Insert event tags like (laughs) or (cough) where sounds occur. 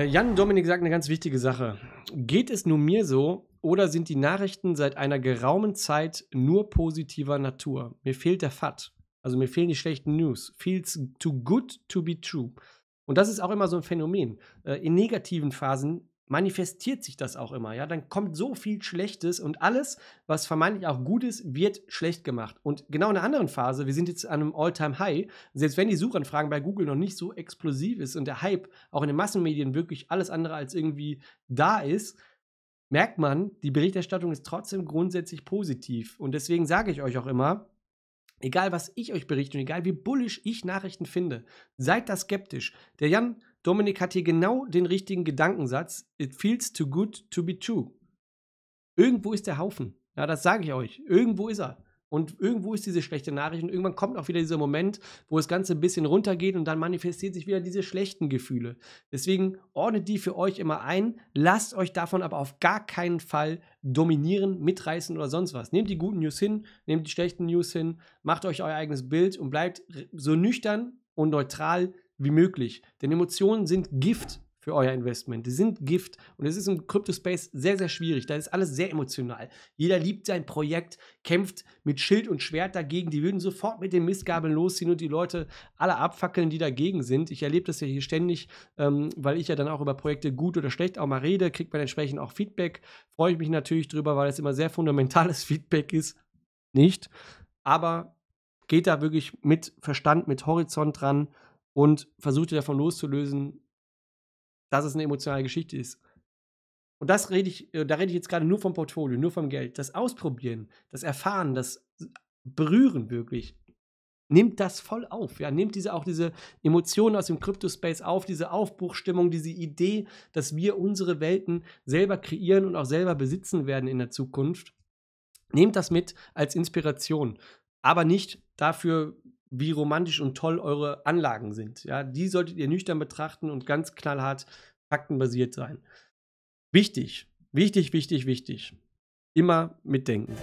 Äh, Jan Dominik sagt eine ganz wichtige Sache. Geht es nur mir so oder sind die Nachrichten seit einer geraumen Zeit nur positiver Natur? Mir fehlt der FAT. Also mir fehlen die schlechten News. Feels too good to be true. Und das ist auch immer so ein Phänomen. Äh, in negativen Phasen manifestiert sich das auch immer. Ja, dann kommt so viel Schlechtes und alles, was vermeintlich auch gut ist, wird schlecht gemacht. Und genau in einer anderen Phase, wir sind jetzt an einem All-Time-High, selbst wenn die Suchanfragen bei Google noch nicht so explosiv ist und der Hype auch in den Massenmedien wirklich alles andere als irgendwie da ist, merkt man, die Berichterstattung ist trotzdem grundsätzlich positiv. Und deswegen sage ich euch auch immer, egal was ich euch berichte und egal wie bullisch ich Nachrichten finde, seid da skeptisch. Der Jan Dominik hat hier genau den richtigen Gedankensatz. It feels too good to be true. Irgendwo ist der Haufen. Ja, das sage ich euch. Irgendwo ist er. Und irgendwo ist diese schlechte Nachricht und irgendwann kommt auch wieder dieser Moment, wo das Ganze ein bisschen runtergeht und dann manifestiert sich wieder diese schlechten Gefühle. Deswegen ordnet die für euch immer ein, lasst euch davon aber auf gar keinen Fall dominieren, mitreißen oder sonst was. Nehmt die guten News hin, nehmt die schlechten News hin, macht euch euer eigenes Bild und bleibt so nüchtern und neutral wie möglich. Denn Emotionen sind Gift für euer Investment. Die sind Gift. Und es ist im Crypto-Space sehr, sehr schwierig. Da ist alles sehr emotional. Jeder liebt sein Projekt, kämpft mit Schild und Schwert dagegen. Die würden sofort mit den Mistgabeln losziehen und die Leute alle abfackeln, die dagegen sind. Ich erlebe das ja hier ständig, ähm, weil ich ja dann auch über Projekte gut oder schlecht auch mal rede, kriegt man entsprechend auch Feedback. Freue ich mich natürlich drüber, weil es immer sehr fundamentales (laughs) Feedback ist. Nicht. Aber geht da wirklich mit Verstand, mit Horizont dran und versuchte davon loszulösen, dass es eine emotionale Geschichte ist. Und das rede ich, äh, da rede ich jetzt gerade nur vom Portfolio, nur vom Geld. Das Ausprobieren, das Erfahren, das Berühren wirklich. nimmt das voll auf. Ja, nehmt diese auch diese Emotionen aus dem Crypto-Space auf, diese Aufbruchstimmung, diese Idee, dass wir unsere Welten selber kreieren und auch selber besitzen werden in der Zukunft. Nehmt das mit als Inspiration, aber nicht dafür wie romantisch und toll eure Anlagen sind. Ja, die solltet ihr nüchtern betrachten und ganz knallhart faktenbasiert sein. Wichtig, wichtig, wichtig, wichtig. Immer mitdenken.